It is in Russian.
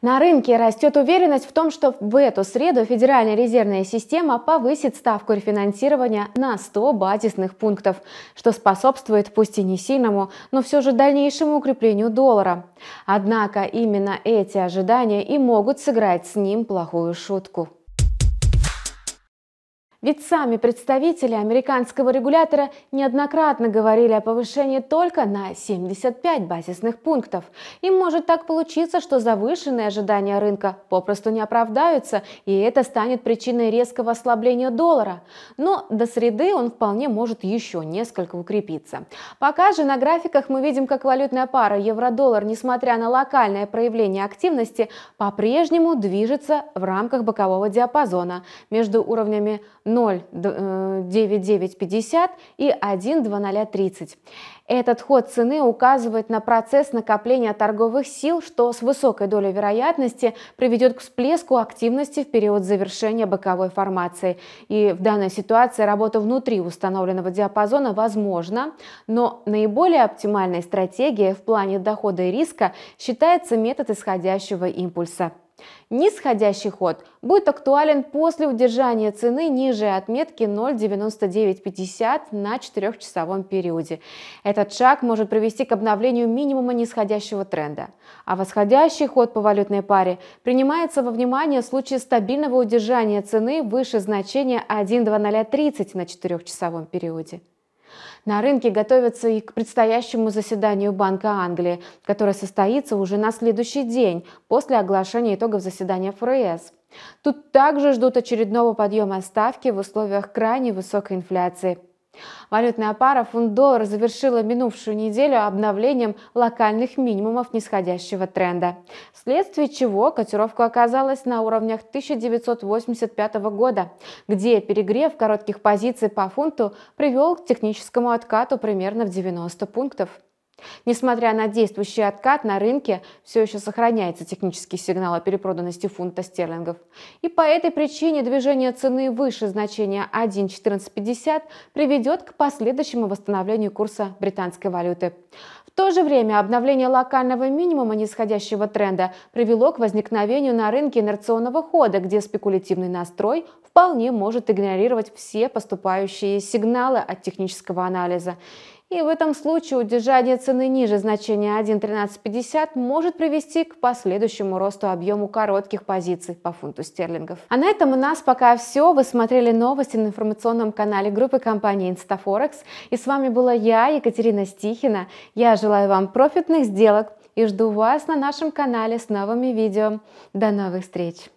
На рынке растет уверенность в том, что в эту среду Федеральная резервная система повысит ставку рефинансирования на 100 базисных пунктов, что способствует пусть и не сильному, но все же дальнейшему укреплению доллара. Однако именно эти ожидания и могут сыграть с ним плохую шутку. Ведь сами представители американского регулятора неоднократно говорили о повышении только на 75 базисных пунктов. И может так получиться, что завышенные ожидания рынка попросту не оправдаются, и это станет причиной резкого ослабления доллара. Но до среды он вполне может еще несколько укрепиться. Пока же на графиках мы видим, как валютная пара евро-доллар, несмотря на локальное проявление активности, по-прежнему движется в рамках бокового диапазона между уровнями 0,9950 и 1,0030. Этот ход цены указывает на процесс накопления торговых сил, что с высокой долей вероятности приведет к всплеску активности в период завершения боковой формации. И в данной ситуации работа внутри установленного диапазона возможна, но наиболее оптимальной стратегией в плане дохода и риска считается метод исходящего импульса. Нисходящий ход будет актуален после удержания цены ниже отметки 0,9950 на 4-часовом периоде. Этот шаг может привести к обновлению минимума нисходящего тренда. А восходящий ход по валютной паре принимается во внимание в случае стабильного удержания цены выше значения 1,2030 на 4-часовом периоде. На рынке готовятся и к предстоящему заседанию Банка Англии, которое состоится уже на следующий день после оглашения итогов заседания ФРС. Тут также ждут очередного подъема ставки в условиях крайне высокой инфляции. Валютная пара фунт-доллар завершила минувшую неделю обновлением локальных минимумов нисходящего тренда, вследствие чего котировка оказалась на уровнях 1985 года, где перегрев коротких позиций по фунту привел к техническому откату примерно в 90 пунктов. Несмотря на действующий откат, на рынке все еще сохраняется технический сигнал о перепроданности фунта стерлингов. И по этой причине движение цены выше значения 1.1450 приведет к последующему восстановлению курса британской валюты. В то же время обновление локального минимума нисходящего тренда привело к возникновению на рынке инерционного хода, где спекулятивный настрой вполне может игнорировать все поступающие сигналы от технического анализа. И в этом случае удержание цены ниже значения 1.1350 может привести к последующему росту объему коротких позиций по фунту стерлингов. А на этом у нас пока все. Вы смотрели новости на информационном канале группы компании Instaforex. И с вами была я, Екатерина Стихина. Я желаю вам профитных сделок и жду вас на нашем канале с новыми видео. До новых встреч!